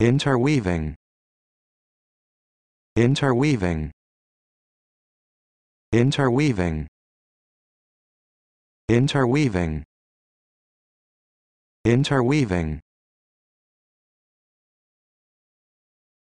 interweaving interweaving interweaving interweaving interweaving